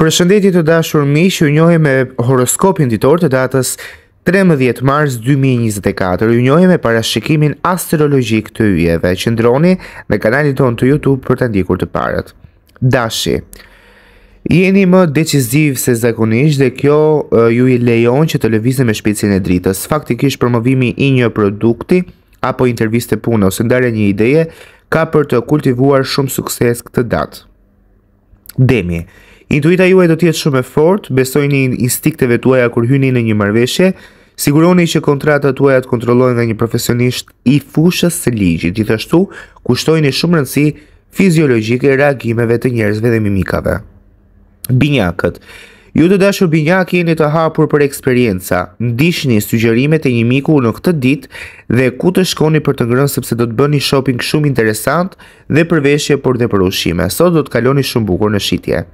Përshëndetje të dashur miq, ju njëhoi me horoskopin ditor të datës 13 mars 2024. Ju njëhoi me parashikimin astrologjik të që Qëndroni me kanalin ton të YouTube për të ndikur të parët. Dashi. Jeni më deciziv se zakonisht dhe kjo ju i lejon që të lëvizni me shpërcjen e dritës. Faktikisht promovimi i një produkti apo interviste pune ose ndarja një ideje ka për të kultivuar shumë sukses këtë datë. Demi. Intuita juaj do të jetë shumë e fortë, besojni instinkteve tuaja kur hyni në një marrëveshje. Siguroni që kontratat tuaja të kontrollohen nga një profesionist i fushës së ligjit. Gjithashtu, kushtojini shumë rëndësi fiziologjike reagimeve të njerëzve dhe mimikave. Binjakët. Ju të dashur binjakë jeni të hapur për eksperienca. Ndiqni sugjerimet e një miku në këtë ditë dhe ku të shkoni për të ngrënë sepse do të bëni shopping shumë interesant dhe për veshje por dhe për ushqime. Sot do të kaloni shumë bukur në shitje.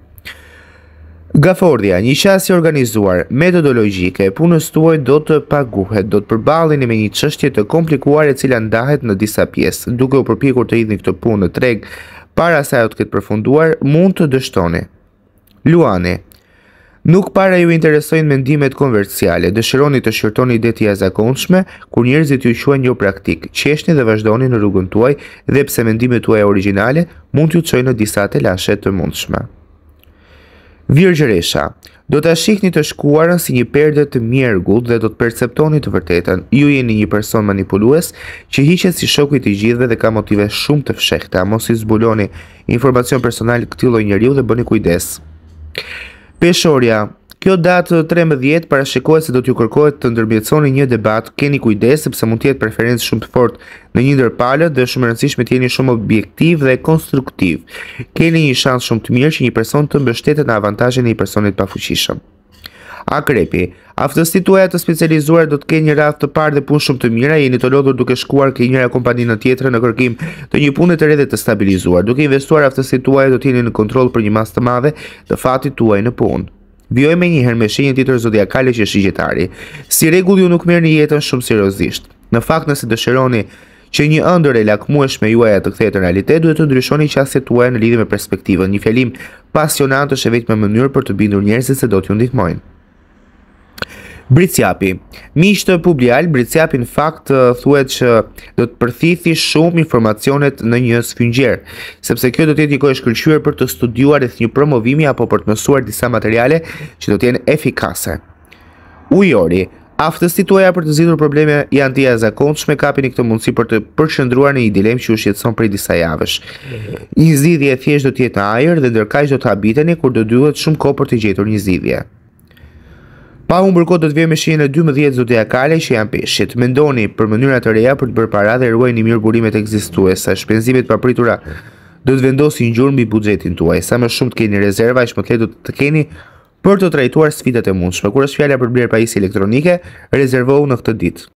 Gafordia, një qasje organizuar, metodologjike, punës tuaj do të paguhet, do të përbalin me një qështje të komplikuar e cila ndahet në disa pjesë. Duke u përpikur të idhni këtë punë në treg, para sa jo të këtë përfunduar, mund të dështone. Luane, nuk para ju interesojnë mendimet konversiale, dëshironi të shërtoni deti a zakonshme, kur njerëzit ju shuan një praktik, qeshni dhe vazhdoni në rrugën tuaj, dhe pse mendimet tuaj originale, mund të qojnë në disa lashe të mundshme. Virgjëresha, do të shikni të shkuarën si një perde të mjergut dhe do të perceptoni të vërtetën. Ju jeni një person manipulues që hiqet si shokuit i gjithve dhe ka motive shumë të fshekhta. Mos i zbuloni informacion personal këtilo njëriu dhe bëni kujdes. Peshorja, Kjo datë 13 parashikohet se do t'ju kërkohet të ndërmjetësoni një debat, keni kujdes sepse mund të jetë preferencë shumë të fortë në një ndër palët dhe është shumë rëndësishme të jeni shumë objektiv dhe konstruktiv. Keni një shans shumë të mirë që një person të mbështetet në avantazhin e një personi të pafuqishëm. Akrepi, aftësit tuaj të specializuar do të kenë një radhë të parë dhe punë shumë të mira, jeni të lodhur duke shkuar ke njëra kompaninë në tjetrën në kërkim të një pune të redhe të stabilizuar. Duke investuar aftësit tuaj do t'jeni në kontrol për një mas të madhe të fatit tuaj në punë. Bjojme një njëherë me shenjën titër zodiakale që shigjetari. Si regull ju nuk merë një jetën shumë seriosisht. Në fakt nëse dëshironi që një ëndër e lakmuesh me juaja të kthehet në realitet, duhet të ndryshoni qasjet tuaja në lidhje me perspektivën. Një fjalim pasionant është e me mënyrë për të bindur njerëzit se do t'ju ndihmojnë. Bricjapi. Mishtë publial, Bricjapi në fakt uh, thuet që do të përthithi shumë informacionet në një sfingjer, sepse kjo do të jetë një kohë e shkëllqyër për të studuar e një promovimi apo për të mësuar disa materiale që do të jenë efikase. Ujori. Aftës të tuaja për të zidur probleme janë të jazë akonë, shme kapi një këtë mundësi për të përshëndruar në një dilemë që u shqetson për i disa javësh. Një zidhje thjesht do tjetë në ajer dhe dërkajsh do të habiteni, kur do duhet shumë ko për të gjetur një zidhje. Pa unë kohë do të vijë me shenjën e 12 zodiakale që janë peshit. Mendoni për mënyra të reja për të bërë para dhe një mirë burimet ekzistuese. Shpenzimet papritura do të vendosin ngjyrë mbi buxhetin tuaj. Sa më shumë të keni rezerva, aq më të të keni për të trajtuar sfidat e mundshme. Kur është fjala për blerje pajisje elektronike, rezervohu në këtë ditë.